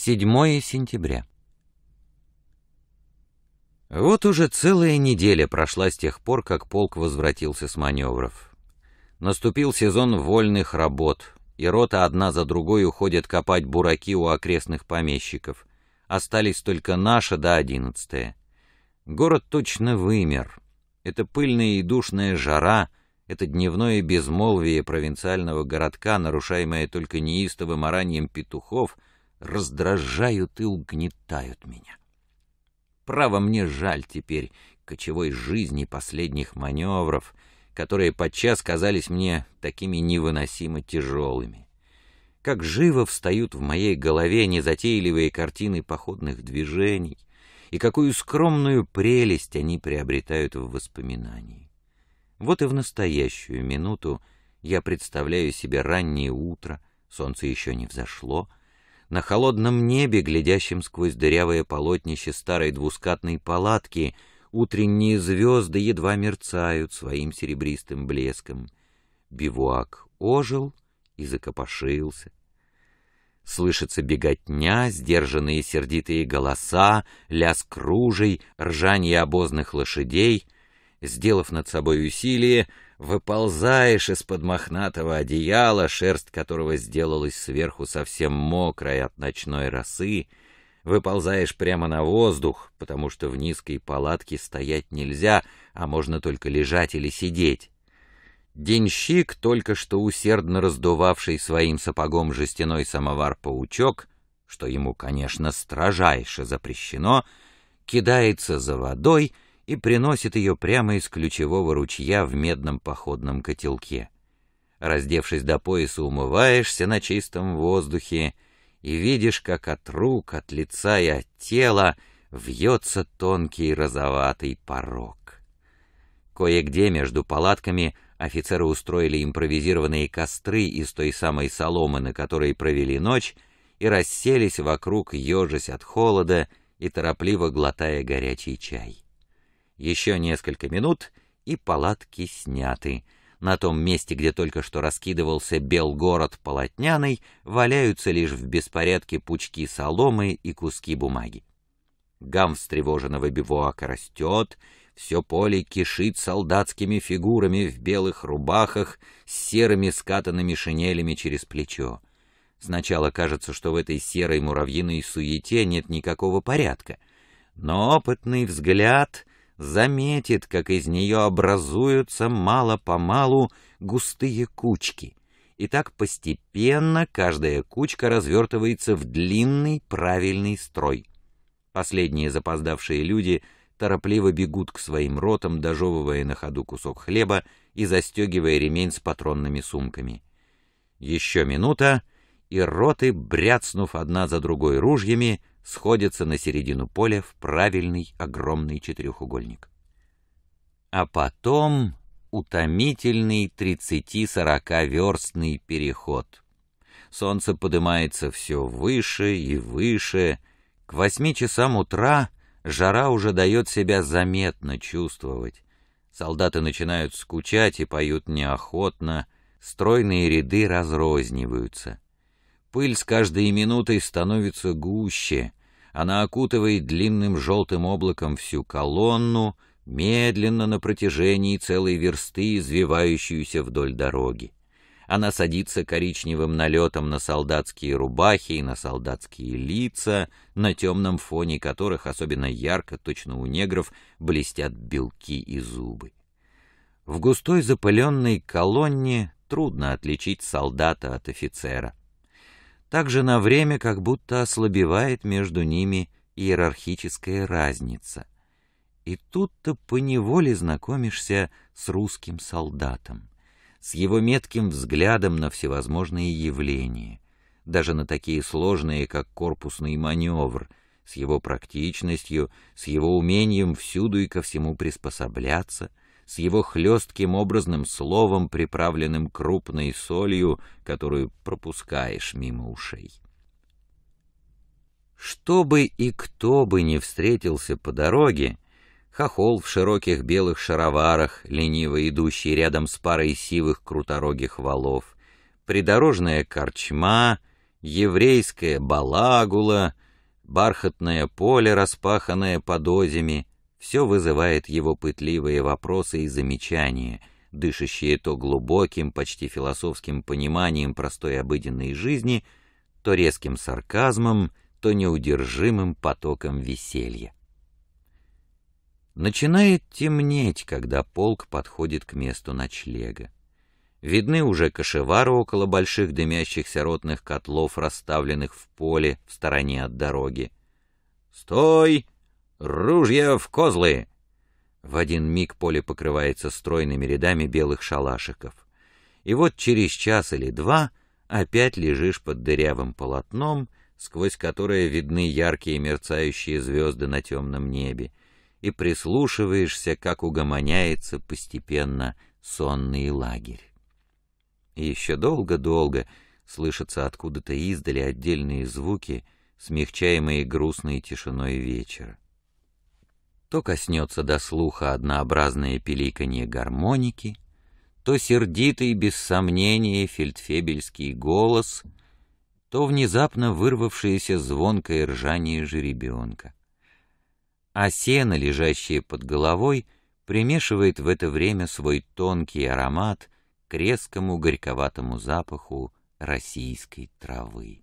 7 сентября. Вот уже целая неделя прошла с тех пор, как полк возвратился с маневров. Наступил сезон вольных работ, и рота одна за другой уходит копать бураки у окрестных помещиков. Остались только наша до да одиннадцатая. Город точно вымер. Это пыльная и душная жара, это дневное безмолвие провинциального городка, нарушаемое только неистовым ораньем петухов — раздражают и угнетают меня. Право мне жаль теперь кочевой жизни последних маневров, которые подчас казались мне такими невыносимо тяжелыми. Как живо встают в моей голове незатейливые картины походных движений, и какую скромную прелесть они приобретают в воспоминании. Вот и в настоящую минуту я представляю себе раннее утро, солнце еще не взошло, на холодном небе, глядящем сквозь дырявое полотнище старой двускатной палатки, утренние звезды едва мерцают своим серебристым блеском. Бивуак ожил и закопошился. Слышится беготня, сдержанные сердитые голоса, лязг кружей, ржание обозных лошадей. Сделав над собой усилие, выползаешь из-под мохнатого одеяла, шерсть которого сделалась сверху совсем мокрой от ночной росы, выползаешь прямо на воздух, потому что в низкой палатке стоять нельзя, а можно только лежать или сидеть. Денщик, только что усердно раздувавший своим сапогом жестяной самовар-паучок, что ему, конечно, строжайше запрещено, кидается за водой — и приносит ее прямо из ключевого ручья в медном походном котелке. Раздевшись до пояса, умываешься на чистом воздухе и видишь, как от рук, от лица и от тела вьется тонкий розоватый порог. Кое-где между палатками офицеры устроили импровизированные костры из той самой соломы, на которой провели ночь, и расселись вокруг, ежась от холода и торопливо глотая горячий чай. Еще несколько минут, и палатки сняты. На том месте, где только что раскидывался бел город полотняный, валяются лишь в беспорядке пучки соломы и куски бумаги. Гам встревоженного бивуака растет, все поле кишит солдатскими фигурами в белых рубахах с серыми скатанными шинелями через плечо. Сначала кажется, что в этой серой муравьиной суете нет никакого порядка, но опытный взгляд заметит, как из нее образуются мало-помалу густые кучки. И так постепенно каждая кучка развертывается в длинный правильный строй. Последние запоздавшие люди торопливо бегут к своим ротам, дожевывая на ходу кусок хлеба и застегивая ремень с патронными сумками. Еще минута, и роты, бряцнув одна за другой ружьями, сходятся на середину поля в правильный огромный четырехугольник. А потом утомительный 30-40 верстный переход. Солнце поднимается все выше и выше. К восьми часам утра жара уже дает себя заметно чувствовать. Солдаты начинают скучать и поют неохотно, стройные ряды разрозниваются. Пыль с каждой минутой становится гуще, она окутывает длинным желтым облаком всю колонну, медленно на протяжении целой версты, извивающуюся вдоль дороги. Она садится коричневым налетом на солдатские рубахи и на солдатские лица, на темном фоне которых, особенно ярко, точно у негров, блестят белки и зубы. В густой запыленной колонне трудно отличить солдата от офицера также на время как будто ослабевает между ними иерархическая разница. И тут-то поневоле знакомишься с русским солдатом, с его метким взглядом на всевозможные явления, даже на такие сложные, как корпусный маневр, с его практичностью, с его умением всюду и ко всему приспосабляться — с его хлестким образным словом, приправленным крупной солью, которую пропускаешь мимо ушей. Что бы и кто бы не встретился по дороге, хохол в широких белых шароварах, лениво идущий рядом с парой сивых круторогих валов, придорожная корчма, еврейская балагула, бархатное поле, распаханное под подозями, все вызывает его пытливые вопросы и замечания, дышащие то глубоким, почти философским пониманием простой обыденной жизни, то резким сарказмом, то неудержимым потоком веселья. Начинает темнеть, когда полк подходит к месту ночлега. Видны уже кошевары около больших дымящихся ротных котлов, расставленных в поле в стороне от дороги. «Стой!» Ружья в козлы!» В один миг поле покрывается стройными рядами белых шалашиков. И вот через час или два опять лежишь под дырявым полотном, сквозь которое видны яркие мерцающие звезды на темном небе, и прислушиваешься, как угомоняется постепенно сонный лагерь. И еще долго-долго слышатся откуда-то издали отдельные звуки, смягчаемые грустной тишиной вечера то коснется до слуха однообразное пиликанье гармоники, то сердитый, без сомнения, фельдфебельский голос, то внезапно вырвавшееся звонкое ржание жеребенка. А сено, лежащее под головой, примешивает в это время свой тонкий аромат к резкому горьковатому запаху российской травы.